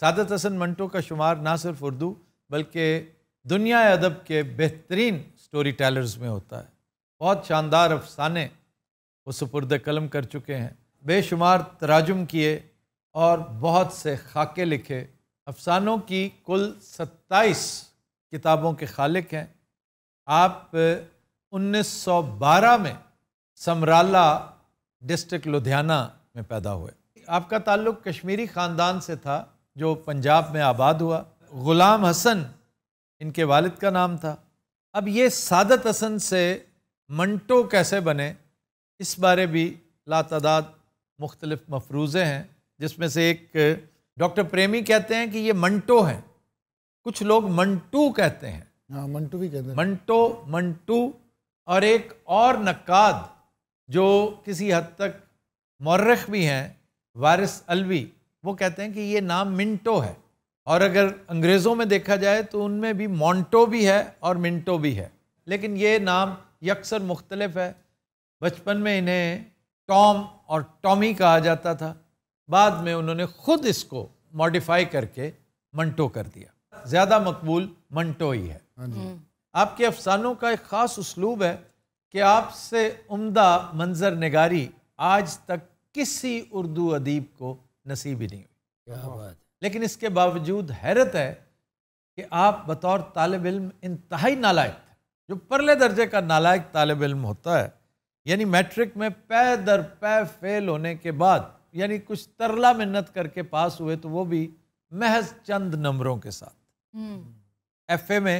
सादत हसन मंटो का शुमार ना सिर्फ उर्दू बल्कि दुनिया अदब के बेहतरीन स्टोरी टेलर्स में होता है बहुत शानदार अफसाने वो सुपुर्द कलम कर चुके हैं बेशुमार तराजुम किए और बहुत से खाके लिखे अफसानों की कुल सत्ताईस किताबों के खालिक हैं आप 1912 में समराला डिस्ट्रिक्ट लुधियाना में पैदा हुए आपका ताल्लुक़ कश्मीरी ख़ानदान से था जो पंजाब में आबाद हुआ ग़ुलाम हसन इनके वालिद का नाम था अब ये सादत हसन से मंटो कैसे बने इस बारे भी लातदाद मुख्तलफ मफरूज़े हैं जिसमें से एक डॉक्टर प्रेमी कहते हैं कि ये मंटो हैं कुछ लोग मंटू कहते हैं हाँ मंटू भी कहते हैं मंटो मंटू और एक और नक्काद जो किसी हद तक मर्रख भी हैं वारिस अलवी वो कहते हैं कि ये नाम मिंटो है और अगर अंग्रेज़ों में देखा जाए तो उनमें भी मोंटो भी है और मिंटो भी है लेकिन ये नाम यकसर मुख्तलफ है बचपन में इन्हें टॉम और टॉमी कहा जाता था बाद में उन्होंने खुद इसको मॉडिफाई करके मंटो कर दिया ज़्यादा मकबूल मंटो ही है हाँ हम्म। आपके अफसानों का एक ख़ास उसलूब है कि आपसे उम्दा मंजर नगारी आज तक किसी उर्दू अदीब को नसीब ही नहीं हुई लेकिन इसके बावजूद हैरत है कि आप बतौर तालब इल्म इंतहाई नालायक जो परले दर्जे का नालायक तालब इल्म होता है यानी मैट्रिक में पै दर पै फेल होने के बाद यानी कुछ तरला मिन्नत करके पास हुए तो वो भी महज चंद नंबरों के साथ हम्म। एफ ए में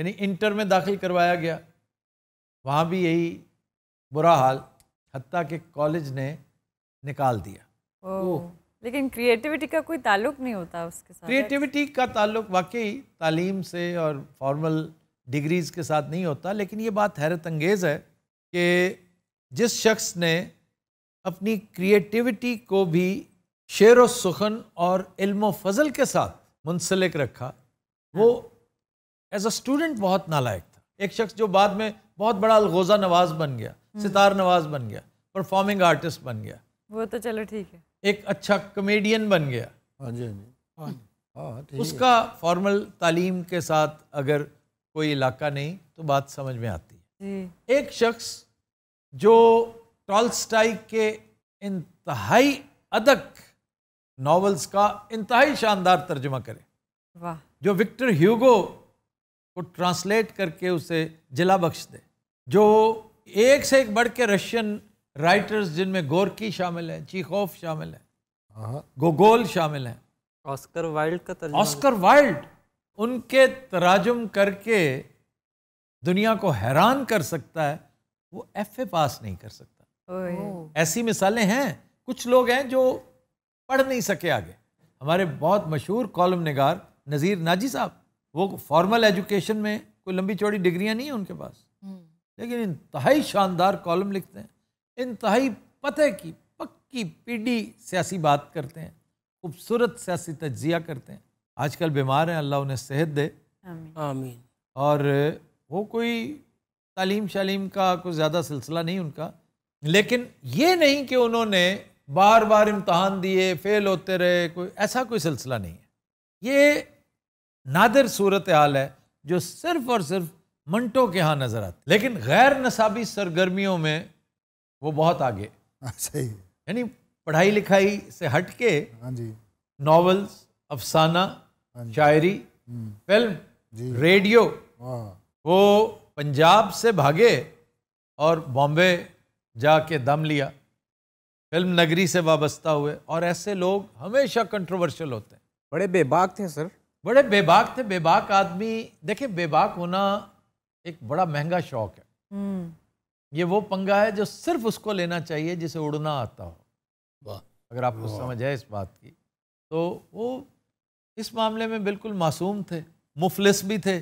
यानी इंटर में दाखिल करवाया गया वहाँ भी यही बुरा हाल हती के कॉलेज ने निकाल दिया ओ। लेकिन क्रिएटिविटी का कोई ताल्लुक नहीं होता उसके साथ क्रिएटिविटी का ताल्लुक वाकई तालीम से और फॉर्मल डिग्रीज़ के साथ नहीं होता लेकिन ये बात हैरत अंगेज़ है कि जिस शख्स ने अपनी क्रिएटिविटी को भी शेर व सुखन और इल्म फजल के साथ मुंसलिक रखा वो एज अ स्टूडेंट बहुत नालायक था एक शख्स जो बाद में बहुत बड़ा अलगोजा नवाज बन गया हम्म। सितार नवाज बन गया परफॉर्मिंग आर्टिस्ट बन गया वो तो चलो ठीक है एक अच्छा कमेडियन बन गया हाँ जी हाँ जी हाँ, हाँ, हाँ उसका फॉर्मल तालीम के साथ अगर कोई इलाका नहीं तो बात समझ में आती है एक शख्स जो टॉल्स्टाई के इंतहाई अदक नावल्स का इंतहाई शानदार तर्जमा करे वाह जो विक्टर ह्यूगो को ट्रांसलेट करके उसे जिला बख्श दे जो एक से एक बढ़ के रशियन राइटर्स जिनमें गोरकी शामिल है चीखोफ शामिल है गोगोल हाँ। शामिल है ऑस्कर वाइल्ड का ऑस्कर वाइल्ड उनके तराजुम करके दुनिया को हैरान कर सकता है वो एफ ए पास नहीं कर सकता ऐसी मिसालें हैं कुछ लोग हैं जो पढ़ नहीं सके आगे हमारे बहुत मशहूर कॉलम नगार नज़ीर नाजी साहब वो फॉर्मल एजुकेशन में कोई लंबी चौड़ी डिग्रियां नहीं है उनके पास हम्म। लेकिन इंतहाई शानदार कॉलम लिखते हैं इंतहाई पते की पक्की पीढ़ी सियासी बात करते हैं खूबसूरत सियासी तजिया करते हैं आजकल बीमार हैं अल्लाह उन्हें सेहत दे आमीन और वो कोई तालीम शालीम का कुछ ज़्यादा सिलसिला नहीं उनका लेकिन ये नहीं कि उन्होंने बार बार इम्तहान दिए फेल होते रहे कोई ऐसा कोई सिलसिला नहीं है ये नादिर सूरत हाल है जो सिर्फ और सिर्फ मंटों के यहाँ नज़र आती लेकिन गैर नसाबी सरगर्मियों में वो बहुत आगे हाँ, सही यानी पढ़ाई लिखाई से हट के हाँ जी नॉवेल्स अफसाना हाँ शायरी हम्म। फिल्म रेडियो वो पंजाब से भागे और बॉम्बे जाके दम लिया फिल्म नगरी से वाबस्ता हुए और ऐसे लोग हमेशा कंट्रोवर्शियल होते हैं बड़े बेबाक थे सर बड़े बेबाक थे बेबाक आदमी देखिए बेबाक होना एक बड़ा महंगा शौक है हम्म। ये वो पंगा है जो सिर्फ उसको लेना चाहिए जिसे उड़ना आता हो वाह अगर आपको समझ है इस बात की तो वो इस मामले में बिल्कुल मासूम थे मुफलिस भी थे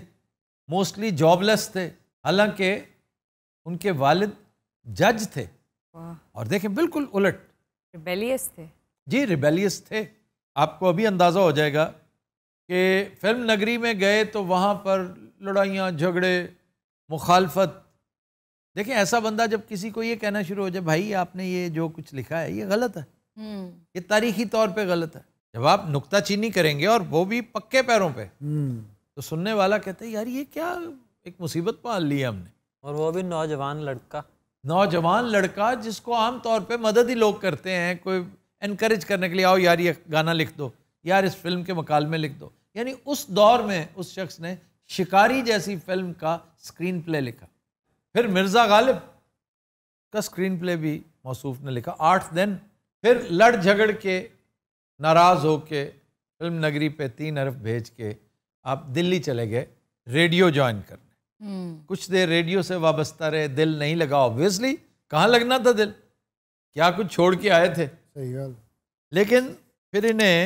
मोस्टली जॉबलेस थे हालांकि उनके वालिद जज थे और देखें बिल्कुल उलट रिबेलियस थे जी रिबेलियस थे आपको अभी अंदाज़ा हो जाएगा कि फिल्म नगरी में गए तो वहाँ पर लड़ाइयाँ झगड़े मुखालफत देखिए ऐसा बंदा जब किसी को ये कहना शुरू हो जाए भाई आपने ये जो कुछ लिखा है ये गलत है हम्म। ये तारीखी तौर पे गलत है जब आप नुकता चीनी करेंगे और वो भी पक्के पैरों पे हम्म। तो सुनने वाला कहते हैं यार ये क्या एक मुसीबत पाल ली हमने और वो भी नौजवान लड़का नौजवान लड़का जिसको आम तौर पे मदद ही लोग करते हैं कोई इनक्रेज करने के लिए आओ यार ये गाना लिख दो यार इस फिल्म के मकाल में लिख दो यानी उस दौर में उस शख्स ने शिकारी जैसी फिल्म का स्क्रीन प्ले लिखा फिर मिर्ज़ा गालिब का स्क्रीन प्ले भी मौसूफ ने लिखा आठ दिन फिर लड़ झगड़ के नाराज़ हो के फिल्म नगरी पे तीन अरफ भेज के आप दिल्ली चले गए रेडियो ज्वाइन करने हम्म। कुछ देर रेडियो से वाबस्ता रहे दिल नहीं लगा ऑब्वियसली कहाँ लगना था दिल क्या कुछ छोड़ के आए थे सही लेकिन फिर इन्हें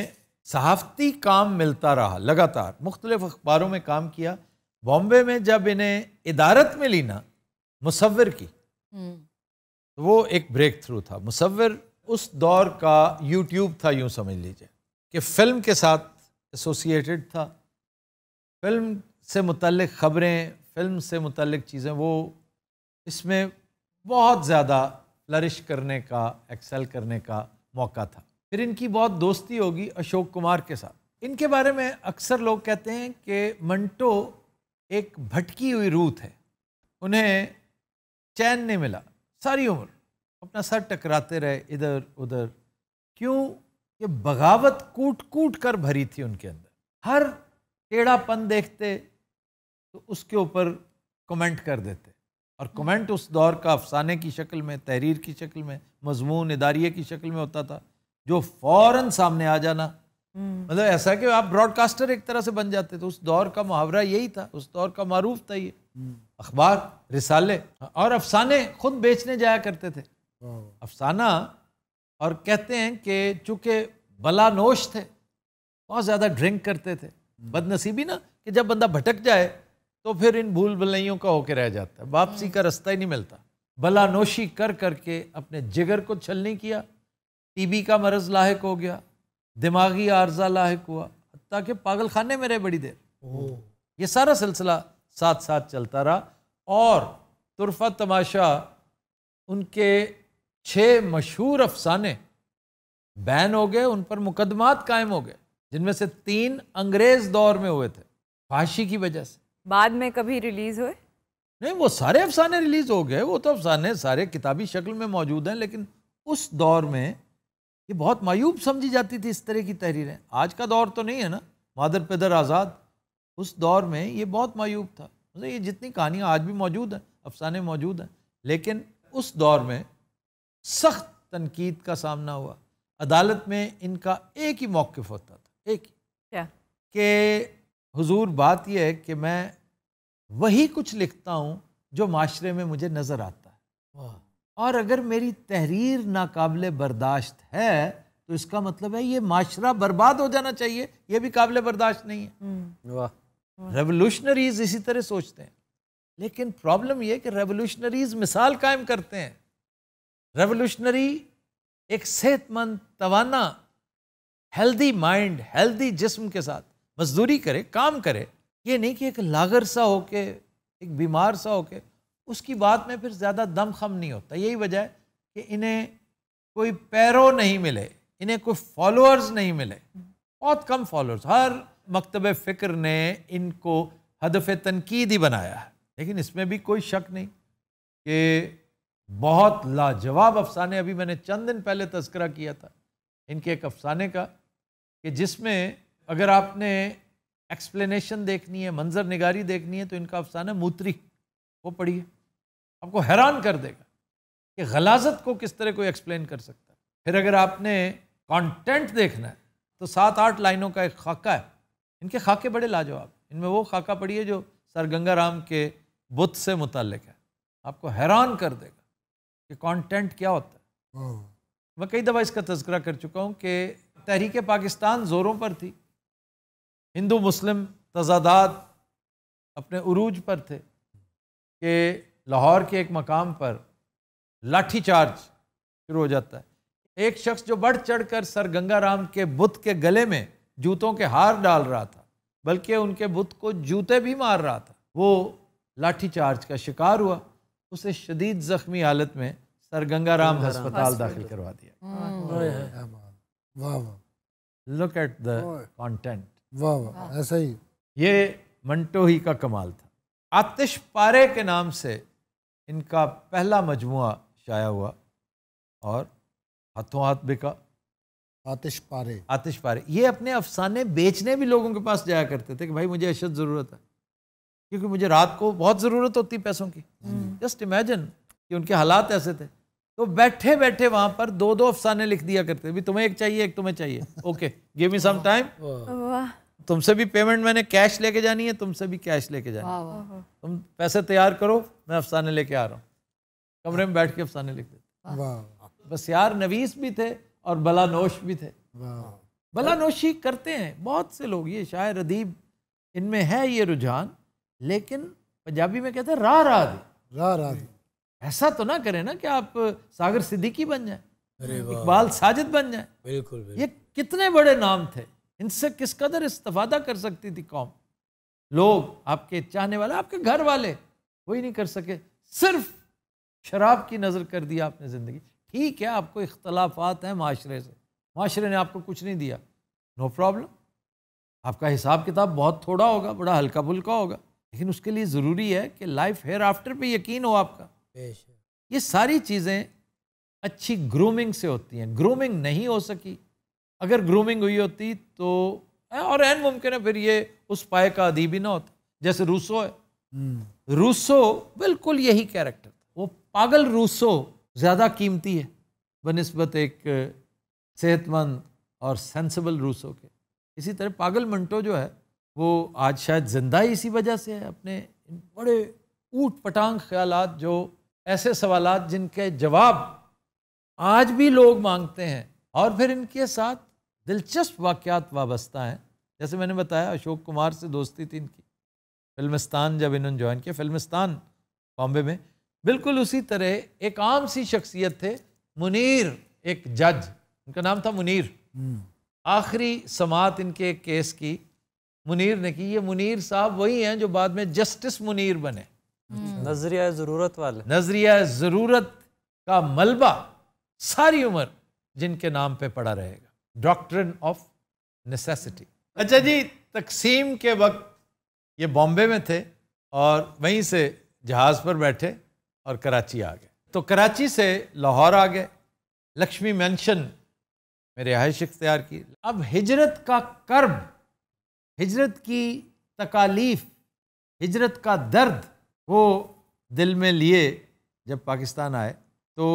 सहाफ़ती काम मिलता रहा लगातार मुख्तलिफ अखबारों में काम किया बॉम्बे में जब इन्हें इदारत में ली ना मुसविर की हम्म। तो वो एक ब्रेक थ्रू था मुसविर उस दौर का यूट्यूब था यूँ समझ लीजिए कि फ़िल्म के साथ एसोसिएटेड था फिल्म से मुतल ख़बरें फिल्म से मुतल चीज़ें वो इसमें बहुत ज़्यादा फ्लरिश करने का एक्सेल करने का मौका था फिर इनकी बहुत दोस्ती होगी अशोक कुमार के साथ इनके बारे में अक्सर लोग कहते हैं कि मंटो एक भटकी हुई रूथ है उन्हें चैन नहीं मिला सारी उम्र अपना सर टकराते रहे इधर उधर क्यों ये बगावत कूट कूट कर भरी थी उनके अंदर हर टेढ़ापन देखते तो उसके ऊपर कमेंट कर देते और कमेंट उस दौर का अफसाने की शक्ल में तहरीर की शक्ल में मजमून इदारिये की शक्ल में होता था जो फ़ौर सामने आ जाना हम्म। मतलब ऐसा कि आप ब्रॉडकास्टर एक तरह से बन जाते थे उस दौर का मुहावरा यही था उस दौर का मारूफ था ये हम्म। अखबार रिसाले और अफसाने खुद बेचने जाया करते थे अफसाना और कहते हैं कि चूँकि बला नोश थे बहुत ज़्यादा ड्रिंक करते थे हम्म। बदनसीबी ना कि जब बंदा भटक जाए तो फिर इन भूल भलैयों का होके रह जाता है वापसी हम्म। का रास्ता ही नहीं मिलता बलानोशी कर करके अपने जिगर को छलनी किया टीबी का मरज लाक हो गया दिमागी आर्जा लाक हुआ ताकि पागल खाने में रहे बड़ी देर ये सारा सिलसिला साथ साथ चलता रहा और तुरफा तमाशा उनके छः मशहूर अफसाने बैन हो गए उन पर मुकदमात कायम हो गए जिनमें से तीन अंग्रेज दौर में हुए थे फाशी की वजह से बाद में कभी रिलीज हुए नहीं वो सारे अफसाने रिलीज हो गए वो तो अफसाने सारे किताबी शक्ल में मौजूद हैं लेकिन उस दौर में ये बहुत मायूब समझी जाती थी इस तरह की तहरीरें आज का दौर तो नहीं है ना मादर पेदर आज़ाद उस दौर में ये बहुत मायूब था मतलब ये जितनी कहानियाँ आज भी मौजूद हैं अफसाने मौजूद हैं लेकिन उस दौर में सख्त तनकीद का सामना हुआ अदालत में इनका एक ही मौक़ होता था एक कि हुजूर बात यह है कि मैं वही कुछ लिखता हूँ जो माशरे में मुझे नज़र आता है और अगर मेरी तहरीर नाकबिल बर्दाश्त है तो इसका मतलब है ये माशरा बर्बाद हो जाना चाहिए ये भी काबिल बर्दाश्त नहीं है हम्म। वाह रेवोल्यूशनरीज इसी तरह सोचते हैं लेकिन प्रॉब्लम यह कि रेवोल्यूशनरीज मिसाल कायम करते हैं रेवोल्यूशनरी एक सेहतमंद तवाना हेल्दी माइंड हेल्दी जिस्म के साथ मजदूरी करे काम करे ये नहीं कि एक लागर सा होके एक बीमार सा होके उसकी बात में फिर ज़्यादा दम खम नहीं होता यही वजह है कि इन्हें कोई पैरो नहीं मिले इन्हें कोई फॉलोअर्स नहीं मिले बहुत कम फॉलोअर्स हर मकतब फ़िक्र ने इनको हदफ तनकीद ही बनाया है लेकिन इसमें भी कोई शक नहीं कि बहुत लाजवाब अफसाने अभी मैंने चंद दिन पहले तस्करा किया था इनके एक अफसाने का कि जिसमें अगर आपने एक्सप्लेनेशन देखनी है मंजर निगारी देखनी है तो इनका अफसाना मूत्री वो पढ़िए आपको हैरान कर देगा कि गलाजत को किस तरह कोई एक्सप्लेन कर सकता है फिर अगर आपने कंटेंट देखना है तो सात आठ लाइनों का एक खाका है इनके खाके बड़े लाजवाब इनमें वो खाका पड़ी है जो सर गंगा राम के बुत से मुतलक है आपको हैरान कर देगा कि कंटेंट क्या होता है मैं कई दफ़ा इसका तस्करा कर चुका हूँ कि तहरीक पाकिस्तान ज़ोरों पर थी हिंदू मुस्लिम तजादात अपने उरूज पर थे कि लाहौर के एक मकाम पर लाठी चार्ज शुरू हो जाता है एक शख्स जो बढ़ चढ़कर सर गंगाराम के बुत के गले में जूतों के हार डाल रहा था बल्कि उनके बुत को जूते भी मार रहा था वो लाठी चार्ज का शिकार हुआ उसे शदीद जख्मी हालत में सर गंगाराम अस्पताल दाखिल करवा दिया लुक एट द ऐसा ही ये मंटो ही का कमाल था आतिश पारे के नाम से इनका पहला मजमु शाया हुआ और हाथों हाथ बिका आतिश पारे आतिश पारे ये अपने अफसाने बेचने भी लोगों के पास जाया करते थे कि भाई मुझे अशद ज़रूरत है क्योंकि मुझे रात को बहुत ज़रूरत होती पैसों की हम्म। जस्ट इमेजिन कि उनके हालात ऐसे थे तो बैठे बैठे वहाँ पर दो दो अफसाने लिख दिया करते भी तुम्हें एक चाहिए एक तुम्हें चाहिए okay give me some time तुमसे भी पेमेंट मैंने कैश लेके जानी है तुमसे भी कैश लेके जानी है तुम पैसे तैयार करो मैं अफसाने लेके आ रहा हूँ कमरे में बैठ के अफसाने लिख देते बस यार नवीस भी थे और बलानोश भी थे बलानोशी करते हैं बहुत से लोग ये शायर अदीब इनमें है ये रुझान लेकिन पंजाबी में कहते हैं रा रा दे रा रा दे ऐसा तो ना करें ना कि आप सागर सिद्दीकी बन जाए इकबाल साजिद बन जाए बिल्कुल, ये कितने बड़े नाम थे इनसे किस कदर इस्तफादा कर सकती थी कौम लोग आपके चाहने वाले आपके घर वाले कोई नहीं कर सके सिर्फ शराब की नज़र कर दी आपने ज़िंदगी ठीक है आपको इख्तलाफात हैं माशरे से माशरे ने आपको कुछ नहीं दिया नो प्रॉब्लम आपका हिसाब किताब बहुत थोड़ा होगा बड़ा हल्का फुल्का होगा लेकिन उसके लिए ज़रूरी है कि लाइफ हेयर आफ्टर पे यकीन हो आपका ये सारी चीज़ें अच्छी ग्रूमिंग से होती हैं ग्रूमिंग नहीं हो सकी अगर ग्रूमिंग हुई होती तो और एन मुमकिन है फिर ये उस पाए का अदीब ही ना होता जैसे रूसो है हम्म। रूसो बिल्कुल यही कैरेक्टर वो पागल रूसो ज़्यादा कीमती है बनस्बत एक सेहतमंद और सेंसिबल रूसों के इसी तरह पागल मंटो जो है वो आज शायद ज़िंदा ही इसी वजह से है अपने बड़े ऊट पटांग ख्याल जो ऐसे सवाल जिनके जवाब आज भी लोग मांगते हैं और फिर इनके साथ दिलचस्प वाक़ात वाबस्ता हैं जैसे मैंने बताया अशोक कुमार से दोस्ती थी इनकी फिल्मिस्तान जब इन्होंने ज्वाइन किया फिल्मिस्तान बॉम्बे में बिल्कुल उसी तरह एक आम सी शख्सियत थे मुनीर एक जज उनका नाम था मुनीर हम्म। आखिरी समात इनके एक केस की मुनीर ने की ये मुनीर साहब वही हैं जो बाद में जस्टिस मुनीर बने हम्म। नजरिया ज़रूरत वाले नजरिया ज़रूरत का मलबा सारी उम्र जिनके नाम पे पड़ा रहेगा डॉक्टर ऑफ नेसेसिटी अच्छा जी तकसीम के वक्त ये बॉम्बे में थे और वहीं से जहाज़ पर बैठे और कराची आ गए तो कराची से लाहौर आ गए लक्ष्मी मैंशन में रिहाइश इख्तियार की अब हिजरत का कर्ब हिजरत की तकालीफ हिजरत का दर्द वो दिल में लिए जब पाकिस्तान आए तो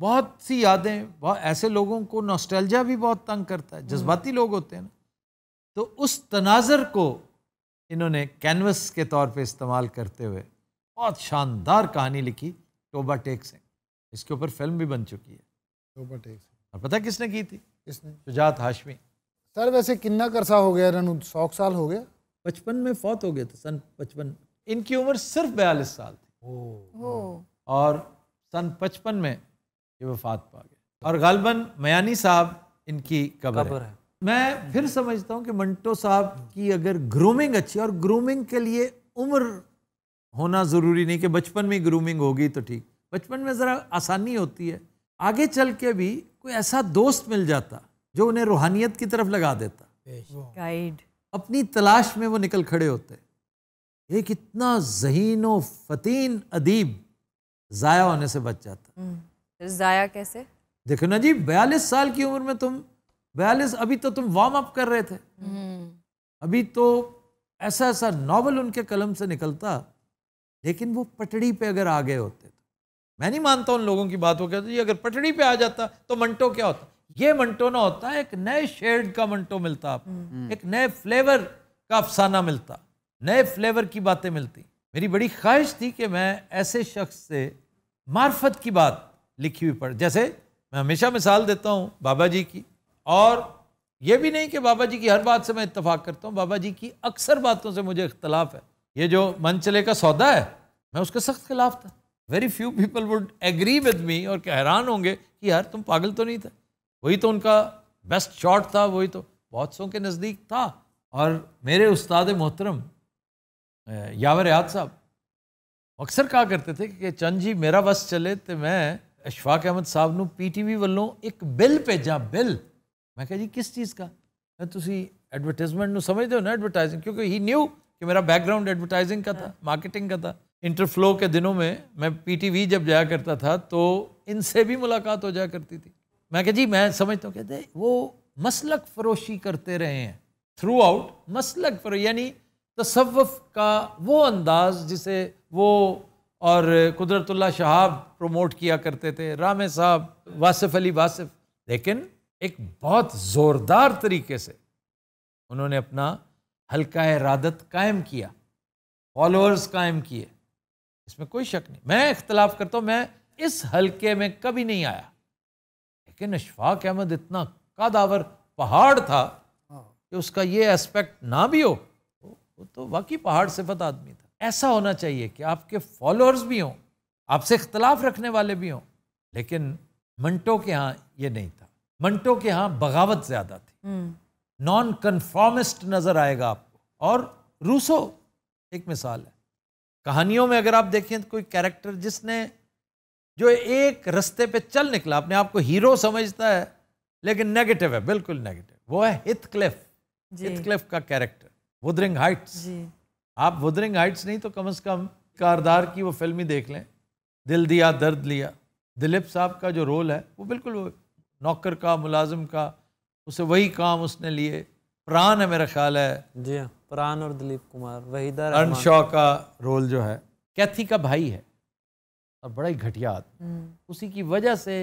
बहुत सी यादें बहुत ऐसे लोगों को नॉस्टैल्जिया भी बहुत तंग करता है हम्म। जज्बाती लोग होते हैं ना तो उस तनाजर को इन्होंने कैनवस के तौर पे इस्तेमाल करते हुए बहुत शानदार कहानी लिखी टोबा टेक सिंह इसके ऊपर फिल्म भी बन चुकी है टोबा टेक सिंह और पता किसने की थी किसने सुजात हाशमी सर वैसे किन्ना करसा हो गया रनु सौ साल हो गया बचपन में फौत हो गए थे तो सन पचपन इनकी उम्र सिर्फ बयालीस साल थी ओ, ओ। और सन पचपन में ये वफात पा गए और गालबन मयानी साहब इनकी कबर, कबर है।, है मैं फिर समझता हूँ कि मंटो साहब की अगर ग्रूमिंग अच्छी और ग्रूमिंग के लिए उम्र होना ज़रूरी नहीं कि बचपन में ग्रूमिंग होगी तो ठीक बचपन में ज़रा आसानी होती है आगे चल के भी कोई ऐसा दोस्त मिल जाता जो उन्हें रूहानियत की तरफ लगा देता गाइड अपनी तलाश में वो निकल खड़े होते एक इतना जहीन व फतीन अदीब ज़ाया होने से बच जाता हम्म, ज़ाया कैसे देखो ना जी बयालीस साल की उम्र में तुम बयालीस अभी तो तुम वार्म अप कर रहे थे हम्म। अभी तो ऐसा ऐसा नॉवल उनके कलम से निकलता लेकिन वो पटड़ी पे अगर आ गए होते तो मैं नहीं मानता उन लोगों की बात वो कहते अगर पटड़ी पे आ जाता तो मंटो क्या होता ये मंटो ना होता एक नए शेड का मंटो मिलता आपको हम्म। एक नए फ्लेवर का अफसाना मिलता नए फ्लेवर की बातें मिलती मेरी बड़ी ख्वाहिश थी कि मैं ऐसे शख्स से मार्फत की बात लिखी हुई पढ़ जैसे मैं हमेशा मिसाल देता हूँ बाबा जी की और ये भी नहीं कि बाबा जी की हर बात से मैं इतफाक़ करता हूँ बाबा जी की अक्सर बातों से मुझे इख्तलाफ है ये जो मन चले का सौदा है मैं उसके सख्त खिलाफ था very few people would agree with me और हैरान होंगे कि यार तुम पागल तो नहीं थे वही तो उनका बेस्ट शॉट था वही तो बहुत सौ के नज़दीक था और मेरे उस्ताद मोहतरम यावर याद साहब अक्सर थे कि चंद जी मेरा बस चले तो मैं अशफाक अहमद साहब न पी टी वी वालों एक बिल भेजा बिल मैं क्या जी किस चीज़ का मैं ਤੁਸੀਂ ਐਡਵਰਟਾਈਜ਼ਮੈਂਟ न समझते हो ना एडवरटाइजिंग क्योंकि ही न्यू कि मेरा बैकग्राउंड एडवर्टाइजिंग का था मार्केटिंग हाँ। का था इंटरफ्लो के दिनों में मैं पीटीवी जब जाया करता था तो इनसे भी मुलाकात हो जाया करती थी मैं कह जी मैं समझता हूँ कहते वो मसलक फरोशी करते रहे हैं थ्रू आउट मसलक फरो यानी तसवफ का वो अंदाज जिसे वो और कुदरतुल्ला शहाब प्रमोट किया करते थे राम साहब वासिफ अली वासिफ लेकिन एक बहुत ज़ोरदार तरीके से उन्होंने अपना हल्का इरादत कायम किया फॉलोअर्स कायम किए इसमें कोई शक नहीं मैं इख्तलाफ करता हूँ मैं इस हल्के में कभी नहीं आया लेकिन अशफाक अहमद इतना कादावर पहाड़ था हाँ। कि उसका ये एस्पेक्ट ना भी हो वो तो वाकई पहाड़ सिफत आदमी था ऐसा होना चाहिए कि आपके फॉलोअर्स भी हों आपसे इख्तलाफ रखने वाले भी हों लेकिन मंटो के यहाँ ये नहीं था मंटो के यहाँ बगावत ज़्यादा थी हम्म। नॉन कन्फॉर्मिस्ट नज़र आएगा आपको और रूसो एक मिसाल है कहानियों में अगर आप देखें तो कोई कैरेक्टर जिसने जो एक रस्ते पे चल निकला अपने आप को हीरो समझता है लेकिन नेगेटिव है बिल्कुल नेगेटिव वो है हित क्लिफ हित क्लिफ का कैरेक्टर वुदरिंग हाइट्स आप वुदरिंग हाइट्स नहीं तो कम से कम कारदार की वो फिल्म ही देख लें दिल दिया दर्द लिया दिलीप साहब का जो रोल है वो बिल्कुल वो नौकर का मुलाजिम का उसे वही काम उसने लिए प्राण है मेरा ख्याल है जी हाँ प्राण और दिलीप कुमार वहीदा अरुण शॉ का रोल जो है कैथी का भाई है और बड़ा ही घटिया आदमी हम्म। उसी की वजह से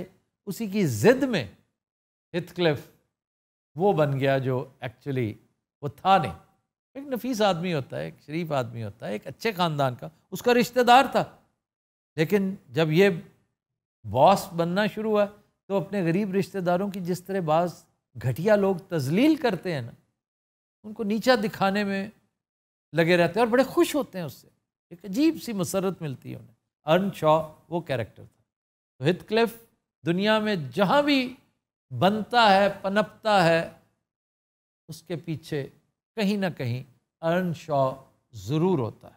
उसी की जिद में हितक्लिफ वो बन गया जो एक्चुअली वो था नहीं एक नफीस आदमी होता है एक शरीफ आदमी होता है एक अच्छे ख़ानदान का उसका रिश्तेदार था लेकिन जब ये बॉस बनना शुरू हुआ तो अपने गरीब रिश्तेदारों की जिस तरह बास घटिया लोग तजलील करते हैं ना उनको नीचा दिखाने में लगे रहते हैं और बड़े खुश होते हैं उससे एक अजीब सी मसरत मिलती है उन्हें अर्न शॉ वो कैरेक्टर था तो क्लिफ दुनिया में जहाँ भी बनता है पनपता है उसके पीछे कहीं ना कहीं अर्न शॉ ज़रूर होता है